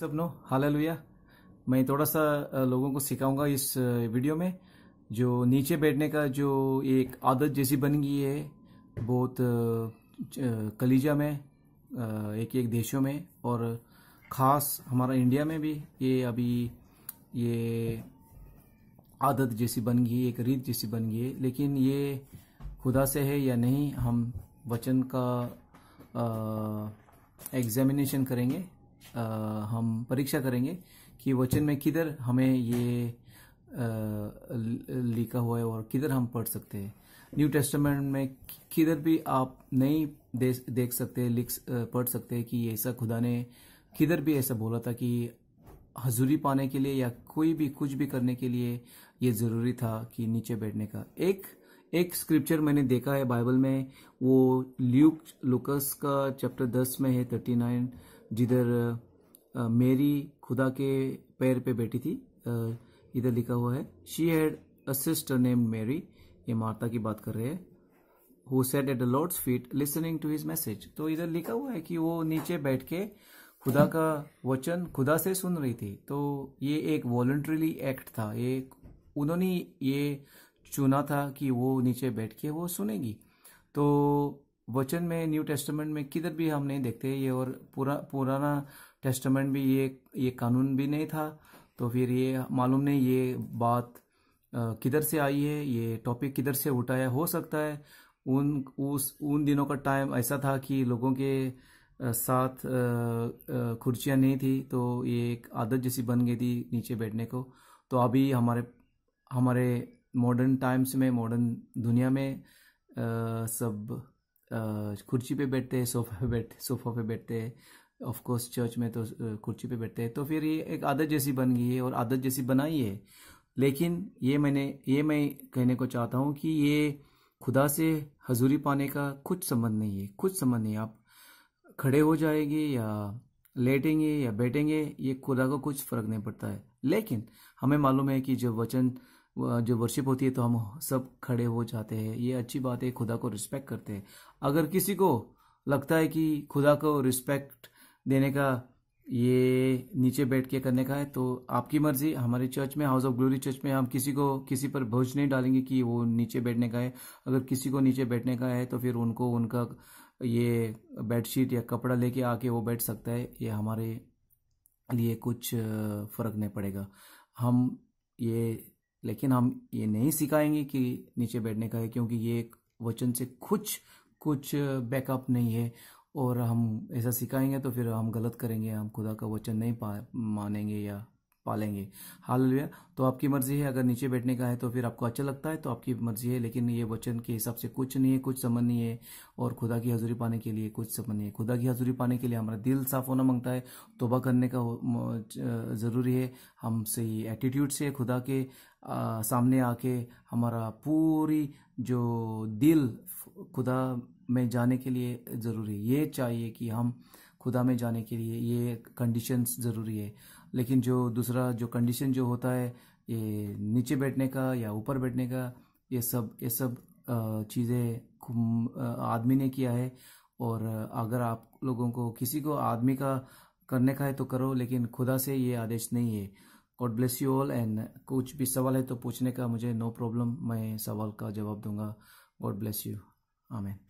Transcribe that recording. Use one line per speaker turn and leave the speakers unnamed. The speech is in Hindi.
सबनो हाल लुया मैं थोड़ा सा लोगों को सिखाऊंगा इस वीडियो में जो नीचे बैठने का जो एक आदत जैसी बन गई है बहुत कलीजा में एक एक देशों में और ख़ास हमारा इंडिया में भी ये अभी ये आदत जैसी बन गई एक रीत जैसी बन गई है लेकिन ये खुदा से है या नहीं हम वचन का एग्जामिनेशन करेंगे आ, हम परीक्षा करेंगे कि वचन में किधर हमें ये लिखा हुआ है और किधर हम पढ़ सकते हैं न्यू टेस्टमेंट में किधर भी आप नहीं देख सकते लिख पढ़ सकते हैं कि ऐसा खुदा ने किधर भी ऐसा बोला था कि हजूरी पाने के लिए या कोई भी कुछ भी करने के लिए ये जरूरी था कि नीचे बैठने का एक एक स्क्रिप्चर मैंने देखा है बाइबल में वो ल्यूक लुकस का चैप्टर दस में है थर्टी नाइन जिधर मेरी खुदा के पैर पे बैठी थी इधर लिखा हुआ है she had a sister name Mary ये मार्ता की बात कर रहे हैं who sat at the Lord's feet listening to his message तो इधर लिखा हुआ है कि वो नीचे बैठ के खुदा का वचन खुदा से सुन रही थी तो ये एक वॉलंट्रीली एक्ट था ये उन्होंने ये चुना था कि वो नीचे बैठ के वो सुनेगी तो वचन में न्यू टेस्टमेंट में किधर भी हम नहीं देखते ये और पूरा पुराना टेस्टमेंट भी ये ये कानून भी नहीं था तो फिर ये मालूम नहीं ये बात किधर से आई है ये टॉपिक किधर से उठाया हो सकता है उन उस उन दिनों का टाइम ऐसा था कि लोगों के साथ खुर्चियाँ नहीं थी तो ये एक आदत जैसी बन गई थी नीचे बैठने को तो अभी हमारे हमारे मॉडर्न टाइम्स में मॉडर्न दुनिया में आ, सब कुर्सी पे बैठते हैं सोफा पे बैठते सोफा पे बैठते हैं ऑफ कोर्स चर्च में तो कुर्सी पे बैठते हैं तो फिर ये एक आदत जैसी बन गई है और आदत जैसी बनाई है लेकिन ये मैंने ये मैं कहने को चाहता हूँ कि ये खुदा से हजूरी पाने का कुछ संबंध नहीं है कुछ संबंध नहीं आप खड़े हो जाएंगे या लेटेंगे या बैठेंगे ये खुदा को कुछ फर्क नहीं पड़ता है लेकिन हमें मालूम है कि जब वचन जो वर्शिप होती है तो हम सब खड़े हो जाते हैं ये अच्छी बात है खुदा को रिस्पेक्ट करते हैं अगर किसी को लगता है कि खुदा को रिस्पेक्ट देने का ये नीचे बैठ के करने का है तो आपकी मर्जी हमारे चर्च में हाउस ऑफ ग्लोरी चर्च में हम किसी को किसी पर भोज नहीं डालेंगे कि वो नीचे बैठने का है अगर किसी को नीचे बैठने का है तो फिर उनको उनका ये बेडशीट या कपड़ा लेके आके वो बैठ सकता है ये हमारे लिए कुछ फ़र्क नहीं पड़ेगा हम ये लेकिन हम ये नहीं सिखाएंगे कि नीचे बैठने का है क्योंकि ये एक वचन से कुछ कुछ बैकअप नहीं है और हम ऐसा सिखाएंगे तो फिर हम गलत करेंगे हम खुदा का वचन नहीं पा मानेंगे या पालेंगे हाल तो आपकी मर्जी है अगर नीचे बैठने का है तो फिर आपको अच्छा लगता है तो आपकी मर्जी है लेकिन ये वचन के हिसाब से कुछ नहीं है कुछ समझ नहीं है और खुदा की हजूरी पाने के लिए कुछ समझ नहीं है खुदा की हजूरी पाने के लिए हमारा दिल साफ होना मांगता है तोबा करने का ज़रूरी है हम सही एटीट्यूड से खुदा के आ, सामने आके हमारा पूरी जो दिल खुदा में जाने के लिए ज़रूरी है ये चाहिए कि हम खुदा में जाने के लिए ये कंडीशन ज़रूरी है लेकिन जो दूसरा जो कंडीशन जो होता है ये नीचे बैठने का या ऊपर बैठने का ये सब ये सब चीज़ें आदमी ने किया है और अगर आप लोगों को किसी को आदमी का करने का है तो करो लेकिन खुदा से ये आदेश नहीं है God bless you all and कुछ भी सवाल है तो पूछने का मुझे नो no प्रॉब्लम मैं सवाल का जवाब दूंगा गॉड ब्लेस यू आमेन